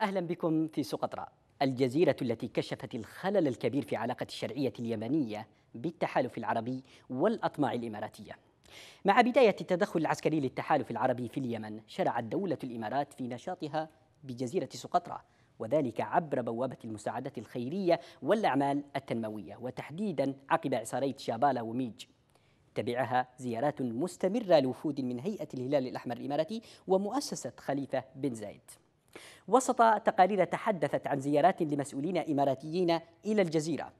أهلا بكم في سقطرى الجزيرة التي كشفت الخلل الكبير في علاقة الشرعية اليمنية بالتحالف العربي والأطماع الإماراتية مع بداية التدخل العسكري للتحالف العربي في اليمن شرعت دولة الإمارات في نشاطها بجزيرة سقطرى وذلك عبر بوابة المساعدات الخيرية والأعمال التنموية وتحديدا عقب عصاري شابالا وميج تبعها زيارات مستمرة لوفود من هيئة الهلال الأحمر الإماراتي ومؤسسة خليفة بن زايد وسط تقارير تحدثت عن زيارات لمسؤولين إماراتيين إلى الجزيرة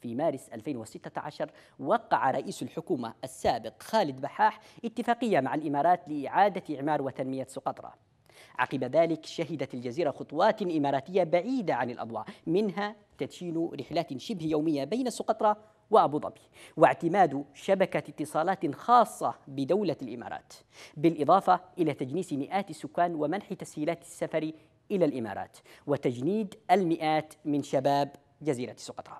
في مارس 2016 وقع رئيس الحكومة السابق خالد بحاح اتفاقية مع الإمارات لإعادة إعمار وتنمية سقطرى عقب ذلك شهدت الجزيرة خطوات إماراتية بعيدة عن الأضواء منها تدشين رحلات شبه يومية بين سقطرى وأبو ظبي واعتماد شبكة اتصالات خاصة بدولة الإمارات بالإضافة إلى تجنيس مئات السكان ومنح تسهيلات السفر إلى الإمارات وتجنيد المئات من شباب جزيرة سقطرى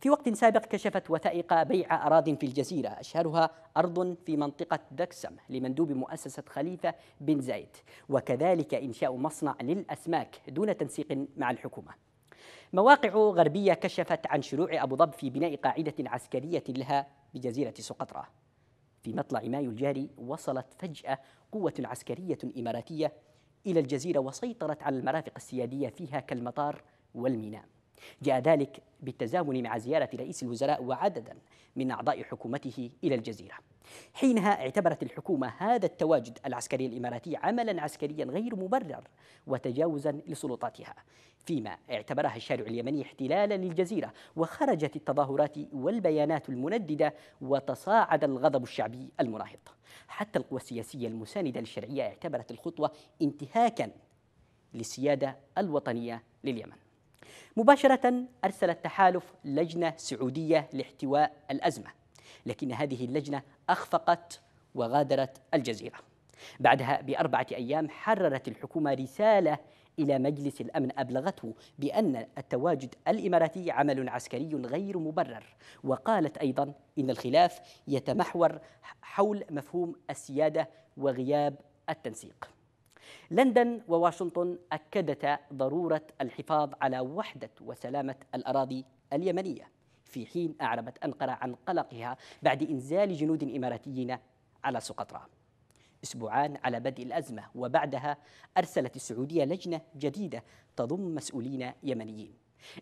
في وقت سابق كشفت وثائق بيع أراض في الجزيرة أشهرها أرض في منطقة دكسم لمندوب مؤسسة خليفة بن زايد وكذلك إنشاء مصنع للأسماك دون تنسيق مع الحكومة مواقع غربية كشفت عن شروع أبو ظبي في بناء قاعدة عسكرية لها بجزيرة سقطرى في مطلع مايو الجاري وصلت فجأة قوة عسكرية إماراتية إلى الجزيرة وسيطرت على المرافق السيادية فيها كالمطار والميناء جاء ذلك بالتزامن مع زيارة رئيس الوزراء وعددا من أعضاء حكومته إلى الجزيرة حينها اعتبرت الحكومة هذا التواجد العسكري الإماراتي عملا عسكريا غير مبرر وتجاوزا لسلطاتها فيما اعتبرها الشارع اليمني احتلالا للجزيرة وخرجت التظاهرات والبيانات المنددة وتصاعد الغضب الشعبي المناهض حتى القوى السياسية المساندة للشرعية اعتبرت الخطوة انتهاكا للسيادة الوطنية لليمن مباشرة أرسل التحالف لجنة سعودية لاحتواء الأزمة لكن هذه اللجنة أخفقت وغادرت الجزيرة بعدها بأربعة أيام حررت الحكومة رسالة إلى مجلس الأمن أبلغته بأن التواجد الإماراتي عمل عسكري غير مبرر وقالت أيضا إن الخلاف يتمحور حول مفهوم السيادة وغياب التنسيق لندن وواشنطن أكدتا ضرورة الحفاظ على وحدة وسلامة الأراضي اليمنية في حين أعربت أنقرة عن قلقها بعد إنزال جنود إماراتيين على سقطرى أسبوعان على بدء الأزمة وبعدها أرسلت السعودية لجنة جديدة تضم مسؤولين يمنيين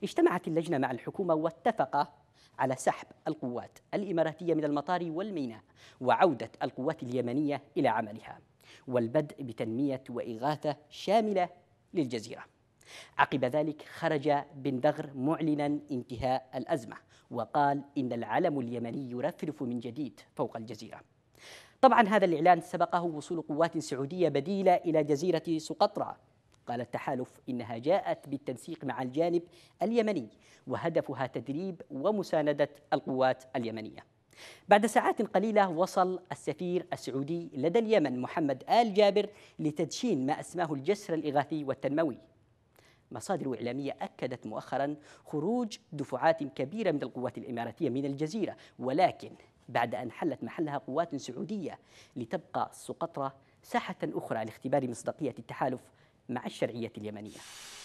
اجتمعت اللجنة مع الحكومة واتفق على سحب القوات الإماراتية من المطار والميناء وعودة القوات اليمنية إلى عملها والبدء بتنمية وإغاثة شاملة للجزيرة عقب ذلك خرج بن دغر معلنا انتهاء الأزمة وقال إن العلم اليمني يرفرف من جديد فوق الجزيرة طبعا هذا الإعلان سبقه وصول قوات سعودية بديلة إلى جزيرة سقطرى قال التحالف إنها جاءت بالتنسيق مع الجانب اليمني وهدفها تدريب ومساندة القوات اليمنية بعد ساعات قليلة وصل السفير السعودي لدى اليمن محمد آل جابر لتدشين ما أسماه الجسر الإغاثي والتنموي مصادر إعلامية أكدت مؤخرا خروج دفعات كبيرة من القوات الإماراتية من الجزيرة ولكن بعد أن حلت محلها قوات سعودية لتبقى سقطرة ساحة أخرى لاختبار مصداقية التحالف مع الشرعية اليمنية